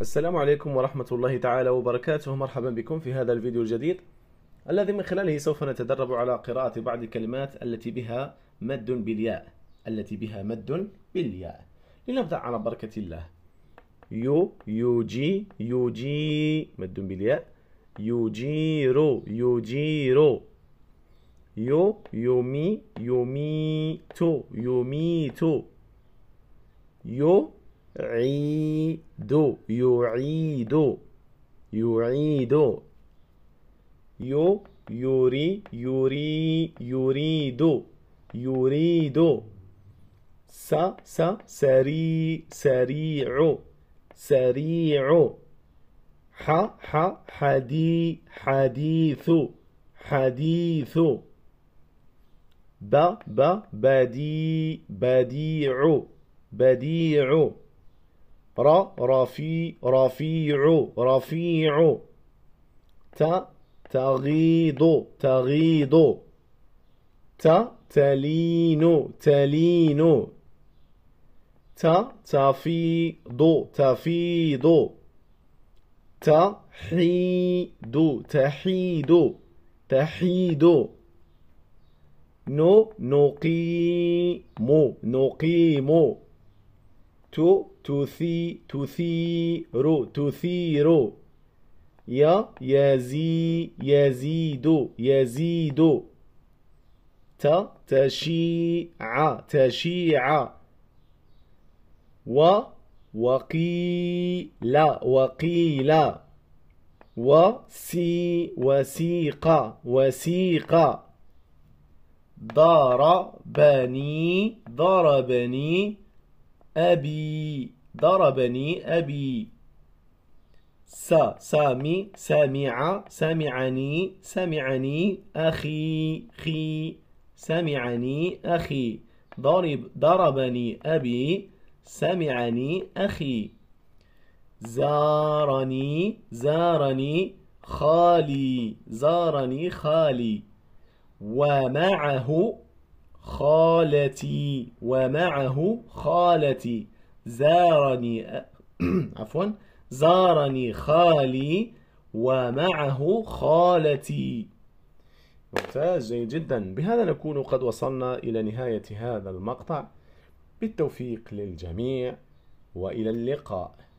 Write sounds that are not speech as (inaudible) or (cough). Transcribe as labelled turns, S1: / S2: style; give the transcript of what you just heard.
S1: السلام عليكم ورحمة الله تعالى وبركاته مرحبا بكم في هذا الفيديو الجديد الذي من خلاله سوف نتدرب على قراءة بعض الكلمات التي بها مد بالياء التي بها مد بالياء لنبدأ على بركة الله يو يوجي يوجي مد بالياء يوجيرو يوجيرو يو يومي يوميتو يوميتو يو عيد يعيد يعيد يو يري يري يريد يريد س س سري سريع سريع ح ح حدي حديث حديث ب ب بدي بديع بديع را رفيع رفيع رفيع ت تغيض تغيض ت تلين تلين ت تفيض تفيض تحيد تحيد تحيد نو نقيم نقيم تو تثي تثير تثير ي يزي يزيد يزيد ت تشيع تشيع و وقيل وقيل وسي وسيق وسيق ضار ضربني أبي ضربني أبي س سامي سامع سمعني سمعني أخي خي سمعني أخي ضرب ضربني أبي سمعني أخي زارني زارني خالي زارني خالي ومعه خالتي ومعه خالتي زارني (clears throat) عفوا زارني خالي ومعه خالتي ممتاز جيد جدا بهذا نكون قد وصلنا إلى نهاية هذا المقطع بالتوفيق للجميع وإلى اللقاء